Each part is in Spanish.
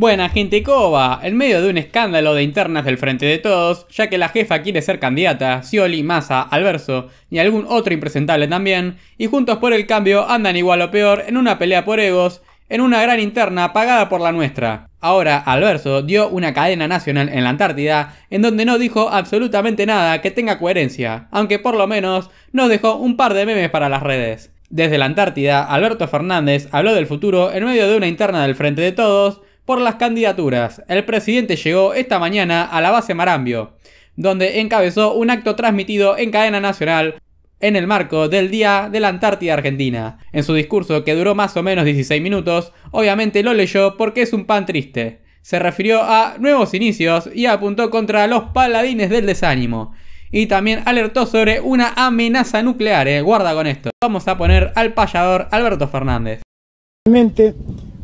Buena gente va? en medio de un escándalo de internas del Frente de Todos, ya que la jefa quiere ser candidata, Scioli, Massa, Alverso y algún otro impresentable también, y juntos por el cambio andan igual o peor en una pelea por egos, en una gran interna pagada por la nuestra. Ahora Alverso dio una cadena nacional en la Antártida, en donde no dijo absolutamente nada que tenga coherencia, aunque por lo menos nos dejó un par de memes para las redes. Desde la Antártida, Alberto Fernández habló del futuro en medio de una interna del Frente de Todos, por las candidaturas. El presidente llegó esta mañana a la base Marambio, donde encabezó un acto transmitido en cadena nacional en el marco del Día de la Antártida Argentina. En su discurso, que duró más o menos 16 minutos, obviamente lo leyó porque es un pan triste. Se refirió a nuevos inicios y apuntó contra los paladines del desánimo. Y también alertó sobre una amenaza nuclear, eh. guarda con esto. Vamos a poner al payador Alberto Fernández.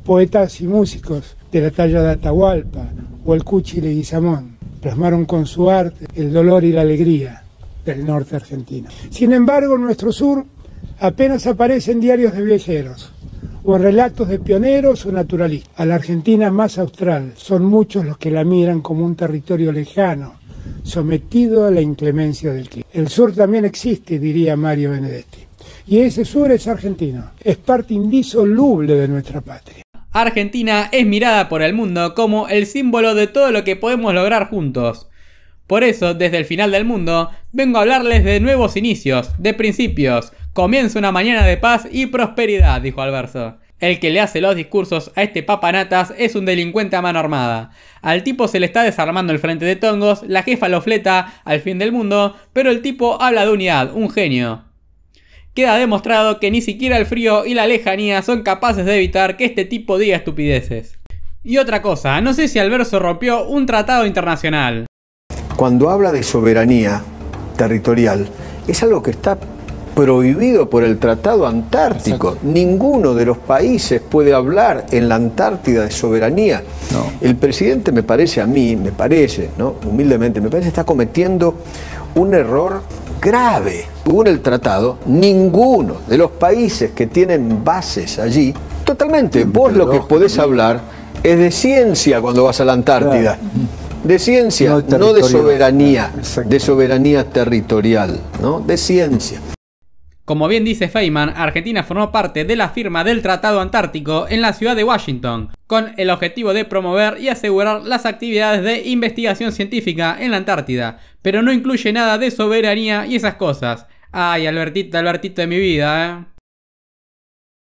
poetas y músicos de la talla de Atahualpa o el Cuchi Leguizamón. Plasmaron con su arte el dolor y la alegría del norte argentino. Sin embargo, en nuestro sur apenas aparecen diarios de viajeros o relatos de pioneros o naturalistas. A la Argentina más austral son muchos los que la miran como un territorio lejano, sometido a la inclemencia del clima. El sur también existe, diría Mario Benedetti. Y ese sur es argentino, es parte indisoluble de nuestra patria. Argentina es mirada por el mundo como el símbolo de todo lo que podemos lograr juntos. Por eso, desde el final del mundo, vengo a hablarles de nuevos inicios, de principios. Comienza una mañana de paz y prosperidad, dijo Alberto. El que le hace los discursos a este papanatas es un delincuente a mano armada. Al tipo se le está desarmando el frente de tongos, la jefa lo fleta al fin del mundo, pero el tipo habla de unidad, un genio. Queda demostrado que ni siquiera el frío y la lejanía son capaces de evitar que este tipo diga estupideces. Y otra cosa, no sé si Alberto rompió un tratado internacional. Cuando habla de soberanía territorial, es algo que está prohibido por el Tratado Antártico. Ninguno de los países puede hablar en la Antártida de soberanía. El presidente me parece a mí, me parece, ¿no? humildemente, me parece está cometiendo un error grave. Según el tratado, ninguno de los países que tienen bases allí, totalmente, vos lo que podés hablar es de ciencia cuando vas a la Antártida. De ciencia, no, de soberanía, de soberanía territorial, ¿no? De ciencia. Como bien dice Feynman, Argentina formó parte de la firma del Tratado Antártico en la ciudad de Washington, con el objetivo de promover y asegurar las actividades de investigación científica en la Antártida, pero no incluye nada de soberanía y esas cosas. Ay, Albertito, Albertito de mi vida, eh.